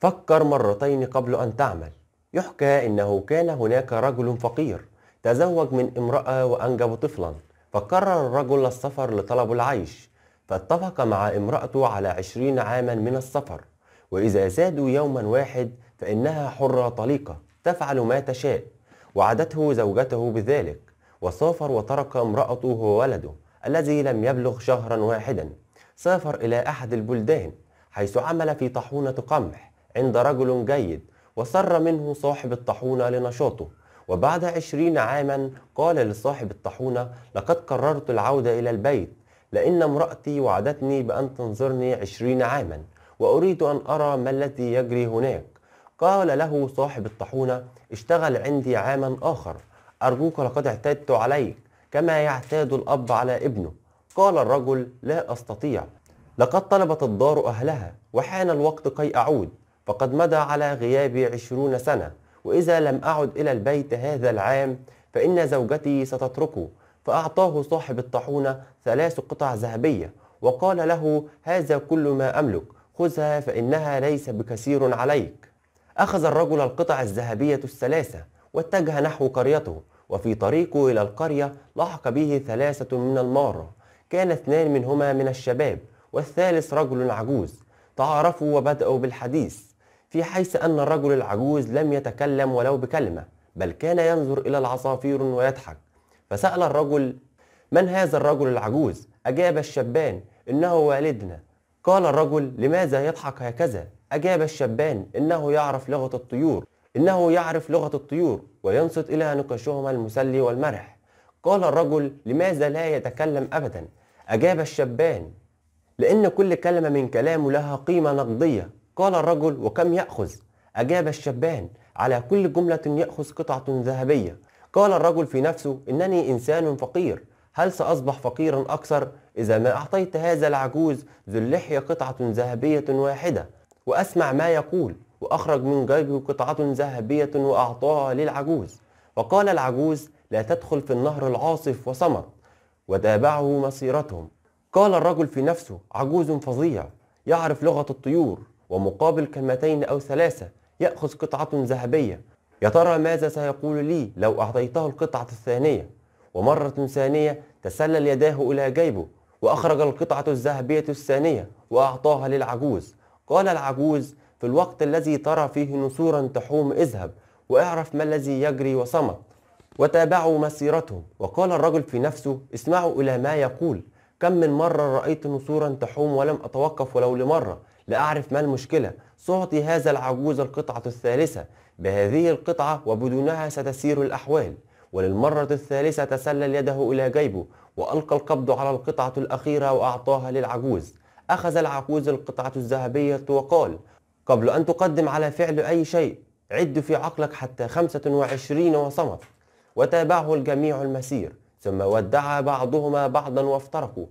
فكر مرتين قبل أن تعمل يحكى أنه كان هناك رجل فقير تزوج من امرأة وأنجب طفلا فقرر الرجل السفر لطلب العيش فاتفق مع امرأته على عشرين عاما من السفر وإذا زادوا يوما واحد فإنها حرة طليقة تفعل ما تشاء وعدته زوجته بذلك وسافر وترك امرأته وولده الذي لم يبلغ شهرا واحدا سافر إلى أحد البلدان حيث عمل في طاحونة قمح عند رجل جيد وسر منه صاحب الطاحونة لنشاطه وبعد عشرين عاما قال لصاحب الطاحونة لقد قررت العودة إلى البيت لأن امرأتي وعدتني بأن تنظرني عشرين عاما وأريد أن أرى ما الذي يجري هناك قال له صاحب الطاحونة اشتغل عندي عاما آخر أرجوك لقد اعتدت عليك كما يعتاد الأب على ابنه قال الرجل لا أستطيع لقد طلبت الدار أهلها وحان الوقت كي أعود فقد مضى على غيابي عشرون سنة وإذا لم أعد إلى البيت هذا العام فإن زوجتي ستتركه فأعطاه صاحب الطاحونة ثلاث قطع ذهبية وقال له هذا كل ما أملك خذها فإنها ليس بكثير عليك أخذ الرجل القطع الذهبية الثلاثة واتجه نحو قريته وفي طريقه إلى القرية لحق به ثلاثة من المارة كان اثنان منهما من الشباب والثالث رجل عجوز تعارفوا وبدأوا بالحديث في حيث أن الرجل العجوز لم يتكلم ولو بكلمة بل كان ينظر إلى العصافير ويضحك فسأل الرجل من هذا الرجل العجوز؟ أجاب الشبان إنه والدنا قال الرجل لماذا يضحك هكذا؟ أجاب الشبان إنه يعرف لغة الطيور إنه يعرف لغة الطيور وينصت إلى نقاشهما المسلي والمرح قال الرجل لماذا لا يتكلم أبدا؟ أجاب الشبان لأن كل كلمة من كلامه لها قيمة نقدية قال الرجل وكم يأخذ أجاب الشبان على كل جملة يأخذ قطعة ذهبية قال الرجل في نفسه إنني إنسان فقير هل سأصبح فقيرا أكثر إذا ما أعطيت هذا العجوز ذو اللحية قطعة ذهبية واحدة وأسمع ما يقول وأخرج من جيبه قطعة ذهبية وأعطاها للعجوز وقال العجوز لا تدخل في النهر العاصف وصمت وتابعه مسيرتهم قال الرجل في نفسه عجوز فظيع يعرف لغة الطيور ومقابل كلمتين أو ثلاثة يأخذ قطعة ذهبية يا ترى ماذا سيقول لي لو أعطيته القطعة الثانية ومرة ثانية تسلل يداه إلى جيبه وأخرج القطعة الذهبية الثانية وأعطاها للعجوز قال العجوز في الوقت الذي ترى فيه نسورا تحوم اذهب واعرف ما الذي يجري وصمت وتابعوا مسيرتهم وقال الرجل في نفسه اسمعوا إلى ما يقول كم من مرة رأيت نسورا تحوم ولم أتوقف ولو لمرة لأعرف ما المشكلة سأعطي هذا العجوز القطعة الثالثة بهذه القطعة وبدونها ستسير الأحوال وللمرة الثالثة تسلل يده إلى جيبه وألقى القبض على القطعة الأخيرة وأعطاها للعجوز أخذ العجوز القطعة الذهبية وقال قبل أن تقدم على فعل أي شيء عد في عقلك حتى 25 وصمت وتابعه الجميع المسير ثم ودع بعضهما بعضا وافترقوا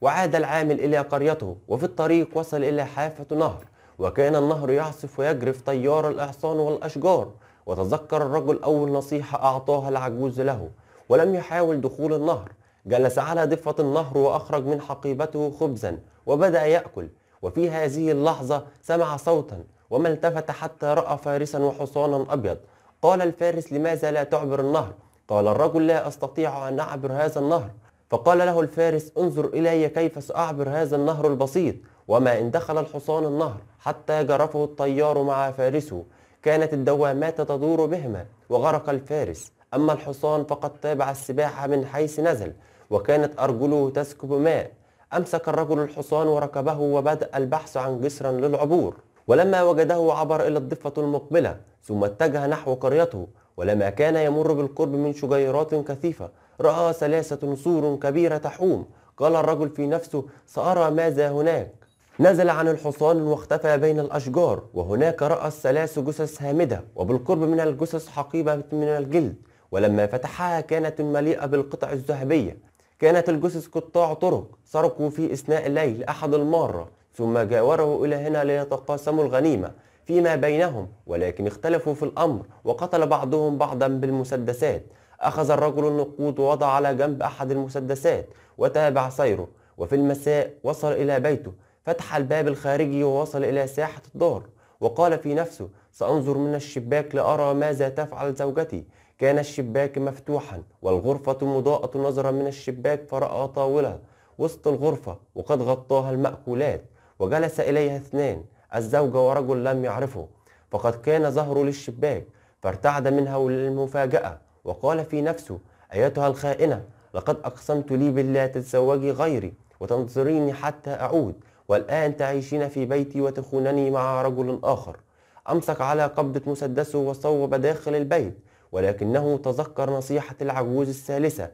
وعاد العامل إلى قريته وفي الطريق وصل إلى حافة نهر وكان النهر يعصف ويجرف طيار الإحصان والأشجار وتذكر الرجل أول نصيحة أعطاها العجوز له ولم يحاول دخول النهر جلس على ضفة النهر وأخرج من حقيبته خبزا وبدأ يأكل وفي هذه اللحظة سمع صوتا وما التفت حتى رأى فارسا وحصانا أبيض قال الفارس لماذا لا تعبر النهر قال الرجل لا أستطيع أن أعبر هذا النهر فقال له الفارس انظر إلي كيف سأعبر هذا النهر البسيط وما إن دخل الحصان النهر حتى جرفه الطيار مع فارسه كانت الدوامات تدور بهما وغرق الفارس أما الحصان فقد تابع السباحة من حيث نزل وكانت أرجله تسكب ماء أمسك الرجل الحصان وركبه وبدأ البحث عن جسرا للعبور ولما وجده عبر إلى الضفة المقبلة ثم اتجه نحو قريته ولما كان يمر بالقرب من شجيرات كثيفة رأى سلاسة سور كبيرة تحوم قال الرجل في نفسه سأرى ماذا هناك نزل عن الحصان واختفى بين الأشجار وهناك رأى الثلاث جثث هامدة وبالقرب من الجثث حقيبة من الجلد ولما فتحها كانت مليئة بالقطع الذهبية كانت الجثث قطاع طرق سرقوا في أثناء الليل أحد المارة ثم جاوره إلى هنا ليتقاسموا الغنيمة فيما بينهم ولكن اختلفوا في الأمر وقتل بعضهم بعضا بالمسدسات أخذ الرجل النقود ووضع على جنب أحد المسدسات وتابع سيره وفي المساء وصل إلى بيته فتح الباب الخارجي ووصل إلى ساحة الدار وقال في نفسه سأنظر من الشباك لأرى ماذا تفعل زوجتي كان الشباك مفتوحا والغرفة مضاءة نظرا من الشباك فرأى طاولة وسط الغرفة وقد غطاها المأكولات وجلس إليها اثنان الزوجة ورجل لم يعرفه فقد كان ظهره للشباك فارتعد منها للمفاجأة وقال في نفسه أيتها الخائنة لقد أقسمت لي بالله تتزوجي غيري وتنتظريني حتى أعود والآن تعيشين في بيتي وتخونني مع رجل آخر أمسك على قبضة مسدسه وصوب داخل البيت ولكنه تذكر نصيحة العجوز الثالثة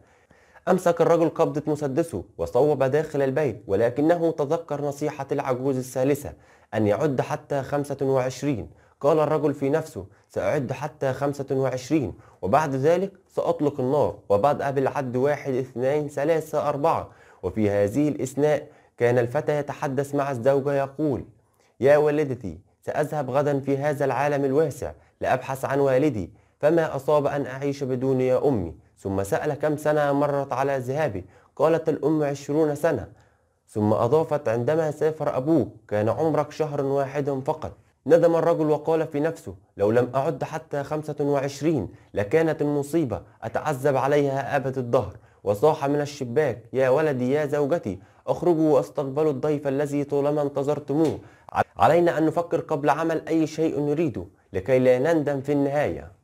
أمسك الرجل قبضة مسدسه وصوب داخل البيت ولكنه تذكر نصيحة العجوز الثالثة أن يعد حتى 25 قال الرجل في نفسه سأعد حتى خمسة وعشرين وبعد ذلك سأطلق النار وبدأ بالعد واحد اثنين ثلاثة أربعة وفي هذه الإثناء كان الفتى يتحدث مع الزوجة يقول يا والدتي سأذهب غدا في هذا العالم الواسع لأبحث عن والدي فما أصاب أن أعيش بدون يا أمي ثم سأل كم سنة مرت على ذهابي قالت الأم عشرون سنة ثم أضافت عندما سافر أبوك كان عمرك شهر واحد فقط ندم الرجل وقال في نفسه لو لم أعد حتى خمسة وعشرين لكانت المصيبة أتعذب عليها أبد الدهر وصاح من الشباك يا ولدي يا زوجتي اخرجوا واستقبلوا الضيف الذي طالما انتظرتموه علينا أن نفكر قبل عمل أي شيء نريده لكي لا نندم في النهاية